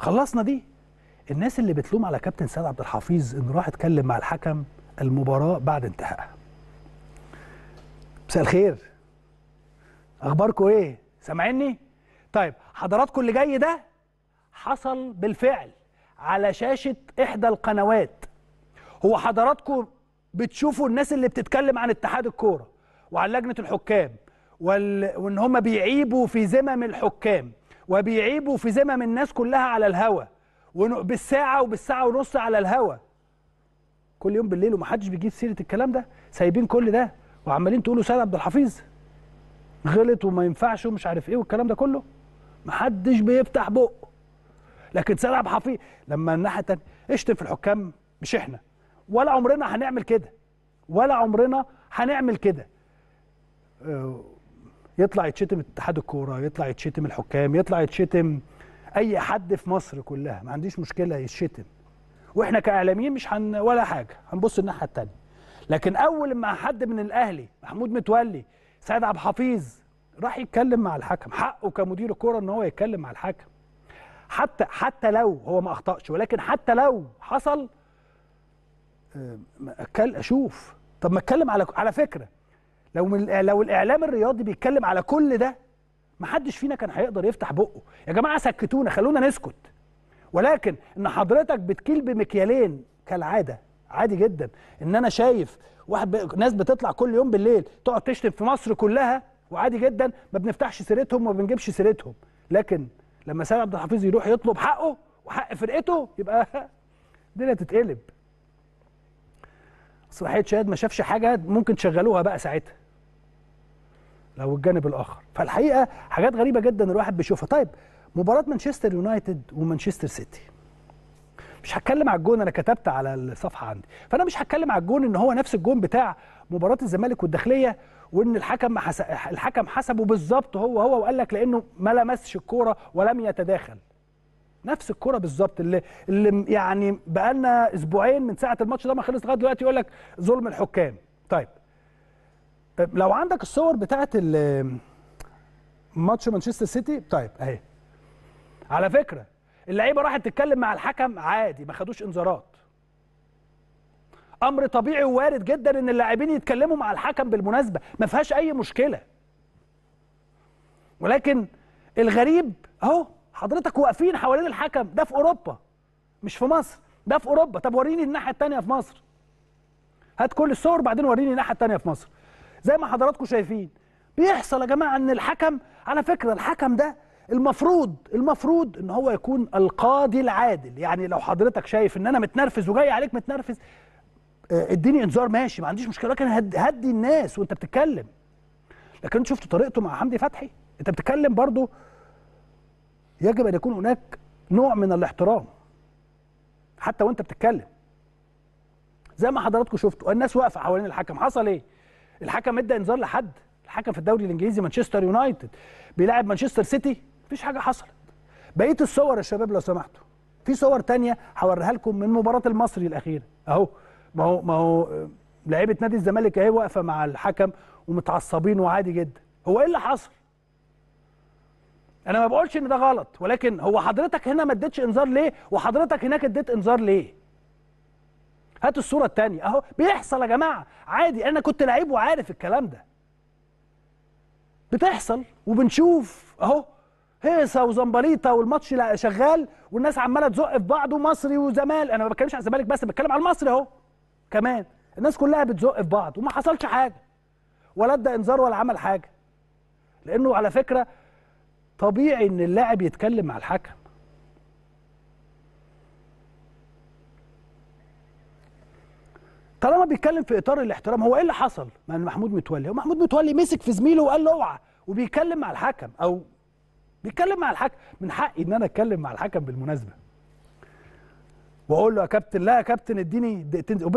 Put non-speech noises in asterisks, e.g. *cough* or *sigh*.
خلصنا دي الناس اللي بتلوم على كابتن سيد عبد الحفيظ انه راح اتكلم مع الحكم المباراه بعد انتهائها مساء الخير اخباركم ايه سامعيني طيب حضراتكم اللي جاي ده حصل بالفعل على شاشه احدى القنوات هو حضراتكم بتشوفوا الناس اللي بتتكلم عن اتحاد الكوره وعن لجنه الحكام وال... وان هم بيعيبوا في ذمم الحكام وبيعيبوا في ذمم الناس كلها على الهوا بالساعه وبالساعه ونص على الهوا كل يوم بالليل ومحدش بيجيب سيره الكلام ده سايبين كل ده وعمالين تقولوا سيد عبد الحفيظ غلط وما ينفعش ومش عارف ايه والكلام ده كله محدش بيفتح بقه لكن سيد عبد الحفيظ لما الناحيه الثانيه اشتم في الحكام مش احنا ولا عمرنا هنعمل كده ولا عمرنا هنعمل كده آه، يطلع يتشتم اتحاد الكوره يطلع يتشتم الحكام يطلع يتشتم اي حد في مصر كلها ما عنديش مشكله يتشتم واحنا كاعلاميين مش هن ولا حاجه هنبص الناحيه الثانيه لكن اول ما حد من الاهلي محمود متولي سيد عبد الحفيظ راح يتكلم مع الحكم حقه كمدير الكوره ان هو يتكلم مع الحكم حتى حتى لو هو ما اخطاش ولكن حتى لو حصل آه، اشوف طب ما اتكلم على على فكره لو من لو الاعلام الرياضي بيتكلم على كل ده ما حدش فينا كان هيقدر يفتح بقه يا جماعه سكتونا خلونا نسكت ولكن ان حضرتك بتكيل بمكيالين كالعاده عادي جدا ان انا شايف واحد ب... ناس بتطلع كل يوم بالليل تقعد تشتم في مصر كلها وعادي جدا ما بنفتحش سيرتهم وما بنجيبش سيرتهم لكن لما سيد عبد الحفيظ يروح يطلب حقه وحق فرقته يبقى *laughs* الدنيا تتقلب صلاحيه شاهد ما شافش حاجه ممكن تشغلوها بقى ساعتها او الجانب الاخر فالحقيقه حاجات غريبه جدا الواحد بيشوفها طيب مباراه مانشستر يونايتد ومانشستر سيتي مش هتكلم على الجون انا كتبت على الصفحه عندي فانا مش هتكلم على الجون ان هو نفس الجون بتاع مباراه الزمالك والداخليه وان الحكم حس... الحكم حسبه بالظبط هو هو وقال لك لانه ما لمسش الكوره ولم يتداخل نفس الكرة بالظبط اللي اللي يعني بقالنا اسبوعين من ساعه الماتش ده ما خلص لغايه دلوقتي يقول لك ظلم الحكام طيب لو عندك الصور بتاعت ماتش مانشستر سيتي طيب اهي على فكره اللعيبه راحت تتكلم مع الحكم عادي ما خدوش انذارات امر طبيعي ووارد جدا ان اللاعبين يتكلموا مع الحكم بالمناسبه ما فيهاش اي مشكله ولكن الغريب اهو حضرتك واقفين حوالين الحكم ده في اوروبا مش في مصر ده في اوروبا طب وريني الناحيه الثانيه في مصر هات كل الصور بعدين وريني الناحيه الثانيه في مصر زي ما حضراتكم شايفين بيحصل يا جماعه ان الحكم على فكره الحكم ده المفروض المفروض ان هو يكون القاضي العادل يعني لو حضرتك شايف ان انا متنرفز وجاي عليك متنرفز آه، اديني انذار ماشي ما عنديش مشكله لكن هدي الناس وانت بتتكلم لكن انت شفت طريقته مع حمدي فتحي انت بتتكلم برضه يجب ان يكون هناك نوع من الاحترام حتى وانت بتتكلم زي ما حضراتكم شفتوا الناس واقفه حوالين الحكم حصل ايه الحكم ادى انذار لحد الحكم في الدوري الانجليزي مانشستر يونايتد بيلاعب مانشستر سيتي مفيش حاجه حصلت بقيه الصور يا شباب لو سمحتوا في صور تانية هوريها لكم من مباراه المصري الاخيره اهو ما هو ما هو لعيبه نادي الزمالك اهي واقفه مع الحكم ومتعصبين وعادي جدا هو ايه اللي حصل انا ما بقولش ان ده غلط ولكن هو حضرتك هنا ما اديتش انذار ليه وحضرتك هناك اديت انذار ليه هات الصوره الثانيه اهو بيحصل يا جماعه عادي انا كنت لعيب وعارف الكلام ده بتحصل وبنشوف اهو هيصه وزمبليطه والماتش شغال والناس عماله تزق في بعض ومصري وزمالك انا ما بتكلمش على الزمالك بس بتكلم على المصري اهو كمان الناس كلها بتزق في بعض وما حصلش حاجه ولا ادى انذار ولا عمل حاجه لانه على فكره طبيعي ان اللاعب يتكلم مع الحكم طالما بيتكلم في اطار الاحترام هو ايه اللي حصل مع محمود متولي هو محمود متولي مسك في زميله وقال له اوعى وبيتكلم مع الحكم او بيتكلم مع الحكم من حقي ان انا اتكلم مع الحكم بالمناسبه واقول له يا كابتن لا يا كابتن اديني دقيقتين